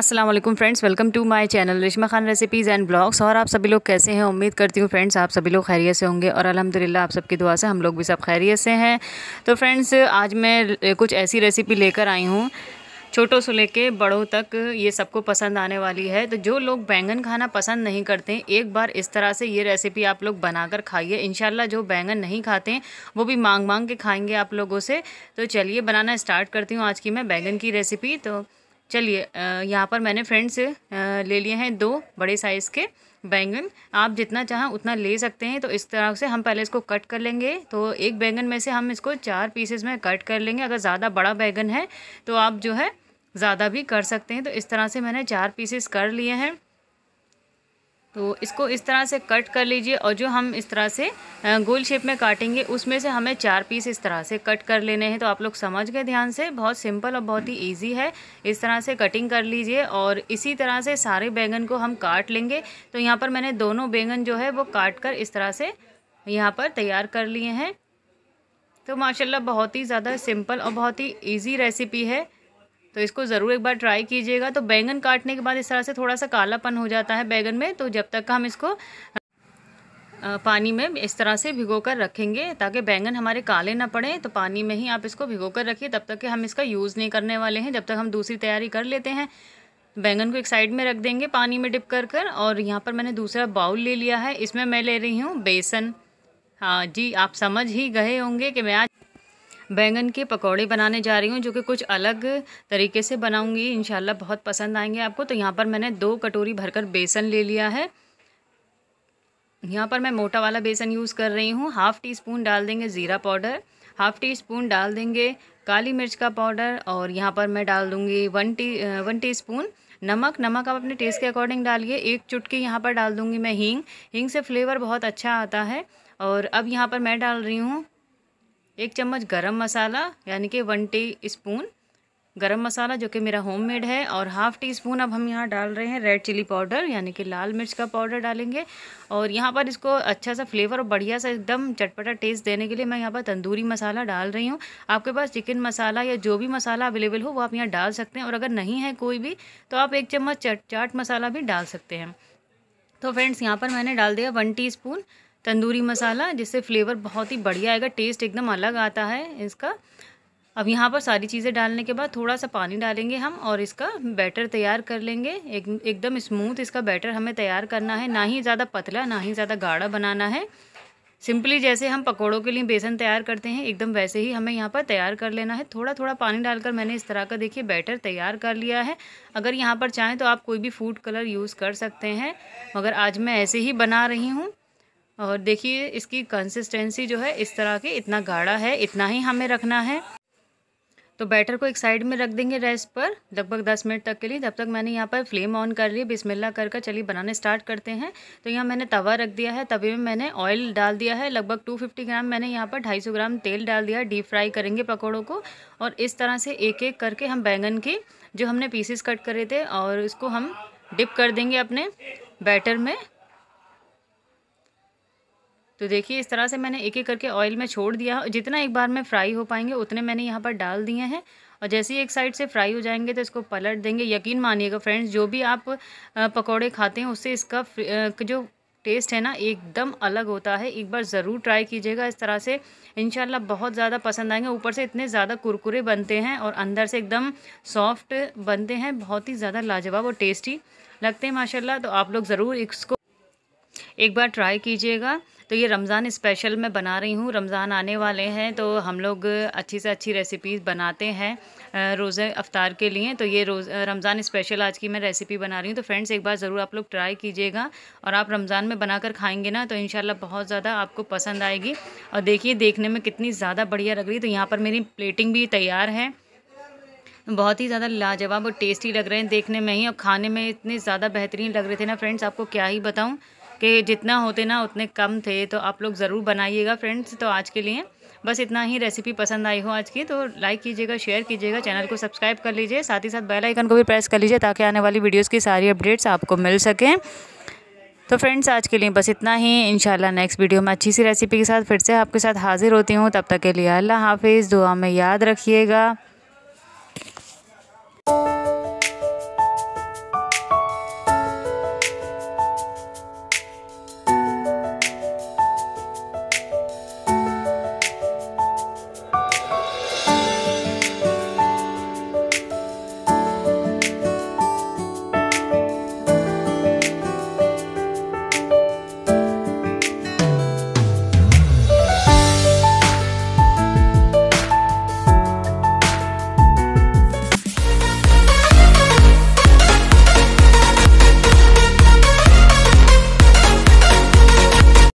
Aslam friends welcome to my channel Rishma Khan recipes and blogs और आप सभी लोग कैसे हैं उम्मीद करती हूँ फ्रेंड्स आप सभी लोग खैरियत से होंगे और अल्हम्दुलिल्लाह आप सबकी दुआ से हम लोग भी सब खैरियत से हैं तो फ्रेंड्स आज मैं कुछ ऐसी रेसिपी लेकर आई हूँ छोटों से लेके बड़ों तक ये सबको पसंद आने वाली है तो जो लोग बैंगन खाना पसंद नहीं करते एक बार इस तरह से ये रेसिपी आप लोग बनाकर खाइए इन जो बैंगन नहीं खाते वो भी मांग मांग के खाएंगे आप लोगों से तो चलिए बनाना स्टार्ट करती हूँ आज की मैं बैंगन की रेसिपी तो चलिए यहाँ पर मैंने फ्रेंड्स ले लिए हैं दो बड़े साइज़ के बैंगन आप जितना चाहें उतना ले सकते हैं तो इस तरह से हम पहले इसको कट कर लेंगे तो एक बैंगन में से हम इसको चार पीसेस में कट कर लेंगे अगर ज़्यादा बड़ा बैंगन है तो आप जो है ज़्यादा भी कर सकते हैं तो इस तरह से मैंने चार पीसेस कर लिए हैं तो इसको इस तरह से कट कर लीजिए और जो हम इस तरह से गोल शेप में काटेंगे उसमें से हमें चार पीस इस तरह से कट कर लेने हैं तो आप लोग समझ गए ध्यान से बहुत सिंपल और बहुत ही इजी है इस तरह से कटिंग कर लीजिए और इसी तरह से सारे बैंगन को हम काट लेंगे तो यहाँ पर मैंने दोनों बैंगन जो है वो काट कर इस तरह से यहाँ पर तैयार कर लिए हैं तो माशाल्लाह बहुत ही ज़्यादा सिंपल और बहुत ही ईजी रेसिपी है तो इसको ज़रूर एक बार ट्राई कीजिएगा तो बैंगन काटने के बाद इस तरह से थोड़ा सा कालापन हो जाता है बैंगन में तो जब तक हम इसको पानी में इस तरह से भिगो कर रखेंगे ताकि बैंगन हमारे काले ना पड़े तो पानी में ही आप इसको भिगो कर रखिए तब तक कि हम इसका यूज़ नहीं करने वाले हैं जब तक हम दूसरी तैयारी कर लेते हैं बैंगन को एक साइड में रख देंगे पानी में डिप कर कर और यहाँ पर मैंने दूसरा बाउल ले लिया है इसमें मैं ले रही हूँ बेसन हाँ जी आप समझ ही गए होंगे कि मैं आज बैंगन के पकौड़े बनाने जा रही हूँ जो कि कुछ अलग तरीके से बनाऊँगी इन बहुत पसंद आएंगे आपको तो यहाँ पर मैंने दो कटोरी भरकर बेसन ले लिया है यहाँ पर मैं मोटा वाला बेसन यूज़ कर रही हूँ हाफ़ टी स्पून डाल देंगे ज़ीरा पाउडर हाफ़ टी स्पून डाल देंगे काली मिर्च का पाउडर और यहाँ पर मैं डाल दूँगी one tea one teaspoon नमक नमक आप अपने टेस्ट के अकॉर्डिंग डालिए एक चुटकी यहाँ पर डाल दूँगी मैं हींग हींग से फ्लेवर बहुत अच्छा आता है और अब यहाँ पर मैं डाल रही हूँ एक चम्मच गरम मसाला यानी कि वन टी स्पून गरम मसाला जो कि मेरा होममेड है और हाफ़ टी स्पून अब हम यहाँ डाल रहे हैं रेड चिली पाउडर यानी कि लाल मिर्च का पाउडर डालेंगे और यहाँ पर इसको अच्छा सा फ्लेवर और बढ़िया सा एकदम चटपटा टेस्ट देने के लिए मैं यहाँ पर तंदूरी मसाला डाल रही हूँ आपके पास चिकन मसाला या जो भी मसाला अवेलेबल हो वो आप यहाँ डाल सकते हैं और अगर नहीं है कोई भी तो आप एक चम्मच चाट मसाला भी डाल सकते हैं तो फ्रेंड्स यहाँ पर मैंने डाल दिया one teaspoon tandoori masala जिससे फ्लेवर बहुत ही बढ़िया आएगा टेस्ट एकदम अलग आता है इसका अब यहाँ पर सारी चीज़ें डालने के बाद थोड़ा सा पानी डालेंगे हम और इसका बैटर तैयार कर लेंगे एक एकदम स्मूथ इसका बैटर हमें तैयार करना है ना ही ज़्यादा पतला ना ही ज़्यादा गाढ़ा बनाना है सिंपली जैसे हम पकौड़ों के लिए बेसन तैयार करते हैं एकदम वैसे ही हमें यहाँ पर तैयार कर लेना है थोड़ा थोड़ा पानी डालकर मैंने इस तरह का देखिए बैटर तैयार कर लिया है अगर यहाँ पर चाहें तो आप कोई भी फूड कलर यूज़ कर सकते हैं मगर आज मैं ऐसे ही बना रही हूँ और देखिए इसकी कंसिस्टेंसी जो है इस तरह की इतना गाढ़ा है इतना ही हमें रखना है तो बैटर को एक साइड में रख देंगे रेस्ट पर लगभग 10 मिनट तक के लिए जब तक मैंने यहाँ पर फ्लेम ऑन कर ली बिस्मिल्लाह कर कर चलिए बनाने स्टार्ट करते हैं तो यहाँ मैंने तवा रख दिया है तवे में मैंने ऑयल डाल दिया है लगभग 250 ग्राम मैंने यहाँ पर 250 ग्राम तेल डाल दिया है डीप फ्राई करेंगे पकौड़ों को और इस तरह से एक एक करके हम बैंगन के जो हमने पीसेस कट करे थे और इसको हम डिप कर देंगे अपने बैटर में तो देखिए इस तरह से मैंने एक एक करके ऑयल में छोड़ दिया जितना एक बार में फ्राई हो पाएंगे उतने मैंने यहाँ पर डाल दिए हैं और जैसे ही एक साइड से फ्राई हो जाएंगे तो इसको पलट देंगे यकीन मानिएगा फ्रेंड्स जो भी आप पकौड़े खाते हैं उससे इसका जो टेस्ट है ना एकदम अलग होता है एक बार ज़रूर ट्राई कीजिएगा इस तरह से इनशाला बहुत ज़्यादा पसंद आएंगे ऊपर से इतने ज़्यादा कुरकुरे बनते हैं और अंदर से एकदम सॉफ्ट बनते हैं बहुत ही ज़्यादा लाजवाब और टेस्टी लगते हैं माशाल्लाह तो आप लोग ज़रूर इसको एक बार ट्राई कीजिएगा तो ये रमज़ान स्पेशल मैं बना रही हूँ रमज़ान आने वाले हैं तो हम लोग अच्छी से अच्छी रेसिपीज़ बनाते हैं रोज़े अफ्तार के लिए तो ये रोज़ रमज़ान स्पेशल आज की मैं रेसिपी बना रही हूँ तो फ्रेंड्स एक बार ज़रूर आप लोग ट्राई कीजिएगा और आप रमज़ान में बनाकर खाएंगे ना तो इन बहुत ज़्यादा आपको पसंद आएगी और देखिए देखने में कितनी ज़्यादा बढ़िया लग रही है तो यहाँ पर मेरी प्लेटिंग भी तैयार है बहुत ही ज़्यादा लाजवाब और टेस्टी लग रहे हैं देखने में ही और खाने में इतने ज़्यादा बेहतरीन लग रहे थे ना फ्रेंड्स आपको क्या ही बताऊँ कि जितना होते ना उतने कम थे तो आप लोग ज़रूर बनाइएगा फ्रेंड्स तो आज के लिए बस इतना ही रेसिपी पसंद आई हो आज की तो लाइक कीजिएगा शेयर कीजिएगा चैनल को सब्सक्राइब कर लीजिए साथ ही साथ बेल आइकन को भी प्रेस कर लीजिए ताकि आने वाली वीडियोस की सारी अपडेट्स आपको मिल सकें तो फ्रेंड्स आज के लिए बस इतना ही इंशाल्लाह नेक्स्ट वीडियो में अच्छी सी रेसिपी के साथ फिर से आपके साथ हाज़िर होती हूँ तब तक के लिए अल्लाह हाफिज़ दुआ में याद रखिएगा